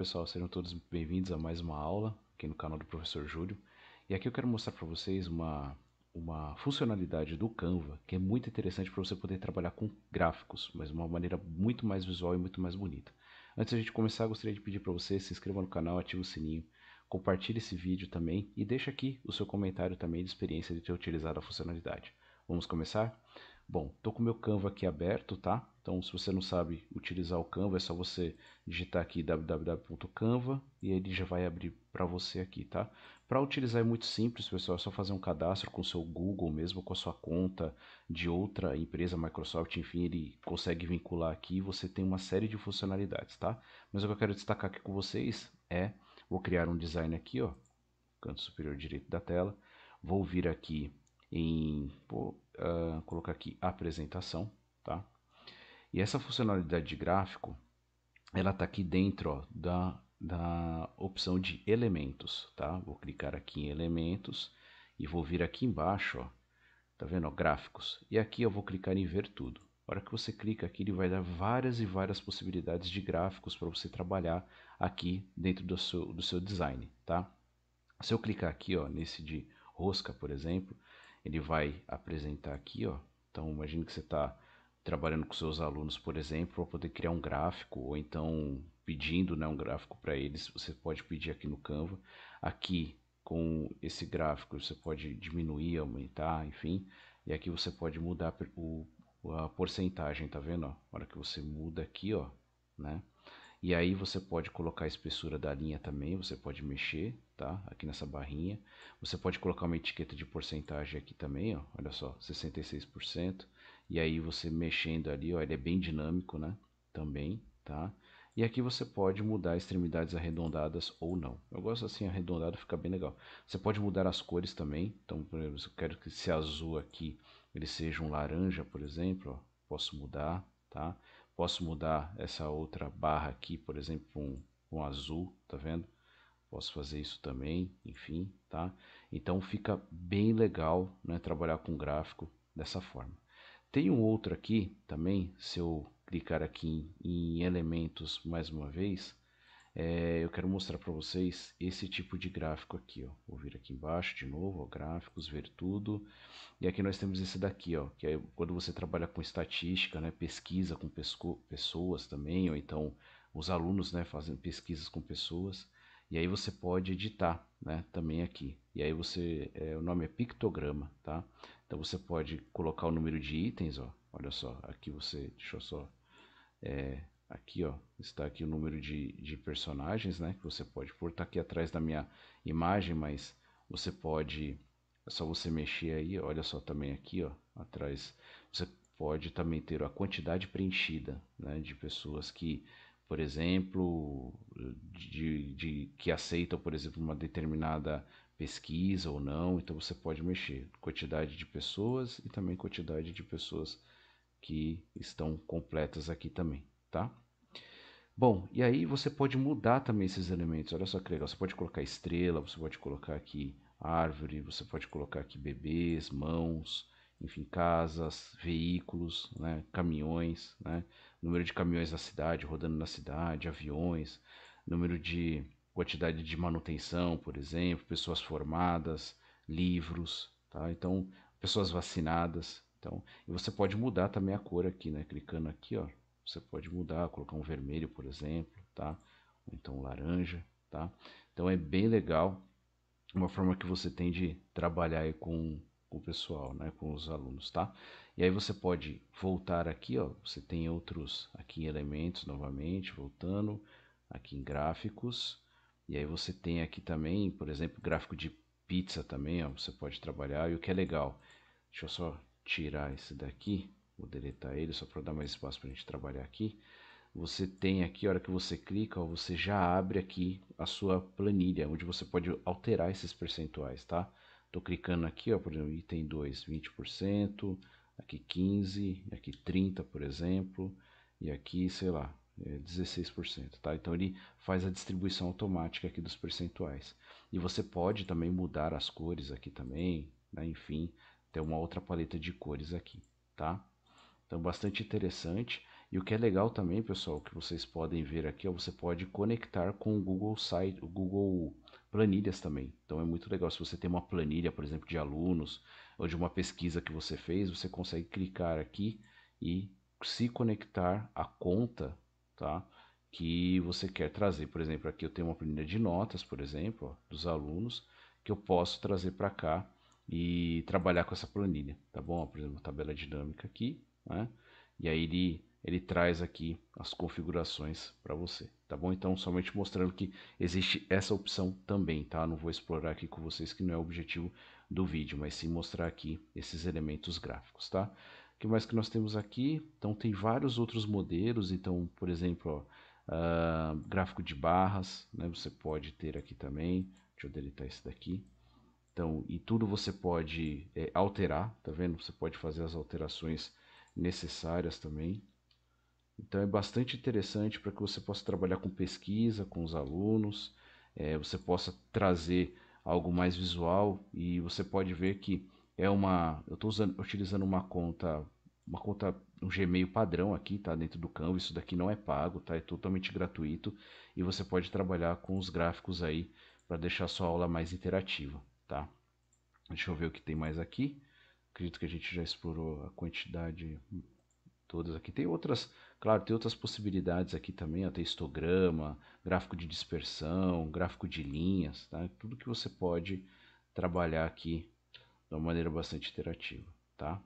pessoal, sejam todos bem-vindos a mais uma aula aqui no canal do Professor Júlio. E aqui eu quero mostrar para vocês uma, uma funcionalidade do Canva que é muito interessante para você poder trabalhar com gráficos, mas de uma maneira muito mais visual e muito mais bonita. Antes de a gente começar, gostaria de pedir para você se inscreva no canal, ative o sininho, compartilhe esse vídeo também e deixe aqui o seu comentário também de experiência de ter utilizado a funcionalidade. Vamos começar? Bom, estou com o meu Canva aqui aberto, tá? Então, se você não sabe utilizar o Canva, é só você digitar aqui www.canva e ele já vai abrir para você aqui, tá? Para utilizar é muito simples, pessoal, é só fazer um cadastro com o seu Google mesmo, com a sua conta de outra empresa, Microsoft, enfim, ele consegue vincular aqui e você tem uma série de funcionalidades, tá? Mas o que eu quero destacar aqui com vocês é, vou criar um design aqui, ó, canto superior direito da tela, vou vir aqui em pô, uh, colocar aqui apresentação, tá? E essa funcionalidade de gráfico, ela está aqui dentro ó, da, da opção de elementos, tá? Vou clicar aqui em elementos e vou vir aqui embaixo, ó, tá vendo? Ó, gráficos. E aqui eu vou clicar em ver tudo. A hora que você clica aqui, ele vai dar várias e várias possibilidades de gráficos para você trabalhar aqui dentro do seu, do seu design, tá? Se eu clicar aqui ó, nesse de rosca, por exemplo, ele vai apresentar aqui, ó. Então imagine que você está trabalhando com seus alunos, por exemplo, para poder criar um gráfico ou então pedindo né, um gráfico para eles, você pode pedir aqui no Canva. Aqui com esse gráfico você pode diminuir, aumentar, enfim. E aqui você pode mudar o, a porcentagem, tá vendo? Ó? A hora que você muda aqui, ó, né? E aí você pode colocar a espessura da linha também, você pode mexer, tá? Aqui nessa barrinha. Você pode colocar uma etiqueta de porcentagem aqui também, ó. Olha só, 66%. E aí você mexendo ali, ó, ele é bem dinâmico, né? Também, tá? E aqui você pode mudar extremidades arredondadas ou não. Eu gosto assim, arredondado fica bem legal. Você pode mudar as cores também. Então, por exemplo, eu quero que esse azul aqui, ele seja um laranja, por exemplo, ó. Posso mudar, tá? Posso mudar essa outra barra aqui, por exemplo, com, azul, tá vendo? Posso fazer isso também, enfim, tá? Então fica bem legal, né, trabalhar com gráfico dessa forma. Tem um outro aqui também, se eu clicar aqui em, em elementos mais uma vez, é, eu quero mostrar para vocês esse tipo de gráfico aqui, ó. Vou vir aqui embaixo de novo, ó, gráficos, ver tudo. E aqui nós temos esse daqui, ó, que é quando você trabalha com estatística, né, pesquisa com pessoas também, ou então os alunos, né, fazendo pesquisas com pessoas. E aí você pode editar, né, também aqui. E aí você, é, o nome é pictograma, tá? Então você pode colocar o número de itens, ó. Olha só, aqui você, deixa eu só é, Aqui, ó, está aqui o número de, de personagens, né? Que você pode pôr. Tá aqui atrás da minha imagem, mas você pode... É só você mexer aí, olha só também aqui, ó, atrás. Você pode também ter a quantidade preenchida, né? De pessoas que, por exemplo, de, de que aceitam, por exemplo, uma determinada pesquisa ou não. Então, você pode mexer quantidade de pessoas e também quantidade de pessoas que estão completas aqui também tá? Bom, e aí você pode mudar também esses elementos. Olha só que legal, você pode colocar estrela, você pode colocar aqui árvore, você pode colocar aqui bebês, mãos, enfim, casas, veículos, né? caminhões, né? número de caminhões na cidade, rodando na cidade, aviões, número de quantidade de manutenção, por exemplo, pessoas formadas, livros, tá? Então, pessoas vacinadas. Então, e você pode mudar também a cor aqui, né? Clicando aqui, ó, você pode mudar, colocar um vermelho, por exemplo, tá? Ou então um laranja, tá? Então é bem legal, uma forma que você tem de trabalhar aí com, com o pessoal, né? Com os alunos, tá? E aí você pode voltar aqui, ó. Você tem outros aqui em elementos novamente, voltando aqui em gráficos. E aí você tem aqui também, por exemplo, gráfico de pizza também, ó, você pode trabalhar. E o que é legal, deixa eu só tirar esse daqui, Vou deletar ele só para dar mais espaço para a gente trabalhar aqui. Você tem aqui, a hora que você clica, ó, você já abre aqui a sua planilha, onde você pode alterar esses percentuais, tá? Estou clicando aqui, ó, por exemplo, item 2, 20%, aqui 15, aqui 30, por exemplo, e aqui, sei lá, é 16%, tá? Então ele faz a distribuição automática aqui dos percentuais. E você pode também mudar as cores aqui também, né? enfim, ter uma outra paleta de cores aqui, tá? Então, bastante interessante. E o que é legal também, pessoal, que vocês podem ver aqui, é você pode conectar com o Google Site, o Google Planilhas também. Então é muito legal se você tem uma planilha, por exemplo, de alunos ou de uma pesquisa que você fez, você consegue clicar aqui e se conectar à conta, tá? Que você quer trazer. Por exemplo, aqui eu tenho uma planilha de notas, por exemplo, ó, dos alunos, que eu posso trazer para cá e trabalhar com essa planilha, tá bom? Por exemplo, tabela dinâmica aqui, né? E aí ele, ele traz aqui as configurações para você, tá bom? Então, somente mostrando que existe essa opção também, tá? Não vou explorar aqui com vocês que não é o objetivo do vídeo, mas sim mostrar aqui esses elementos gráficos, tá? O que mais que nós temos aqui? Então, tem vários outros modelos, então, por exemplo, ó, uh, gráfico de barras, né? Você pode ter aqui também, deixa eu deletar esse daqui. Então, e tudo você pode é, alterar, tá vendo? Você pode fazer as alterações necessárias também. Então é bastante interessante para que você possa trabalhar com pesquisa, com os alunos, é, você possa trazer algo mais visual e você pode ver que é uma, eu estou utilizando uma conta, uma conta um Gmail padrão aqui, tá dentro do Canva, isso daqui não é pago, tá? É totalmente gratuito e você pode trabalhar com os gráficos aí para deixar sua aula mais interativa, tá? Deixa eu ver o que tem mais aqui. Acredito que a gente já explorou a quantidade todas aqui. Tem outras, claro, tem outras possibilidades aqui também, até histograma, gráfico de dispersão, gráfico de linhas, tá? Tudo que você pode trabalhar aqui de uma maneira bastante interativa, tá?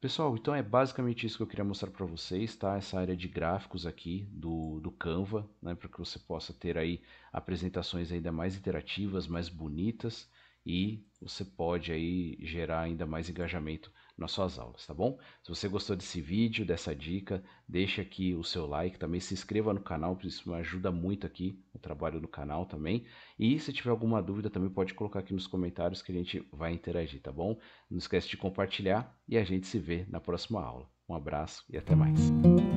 Pessoal, então é basicamente isso que eu queria mostrar para vocês, tá? Essa área de gráficos aqui do, do Canva, né? Para que você possa ter aí apresentações ainda mais interativas, mais bonitas e você pode aí gerar ainda mais engajamento nas suas aulas, tá bom? Se você gostou desse vídeo, dessa dica, deixa aqui o seu like, também se inscreva no canal, isso me ajuda muito aqui o trabalho do canal também. E se tiver alguma dúvida também pode colocar aqui nos comentários que a gente vai interagir, tá bom? Não esquece de compartilhar e a gente se vê na próxima aula. Um abraço e até mais.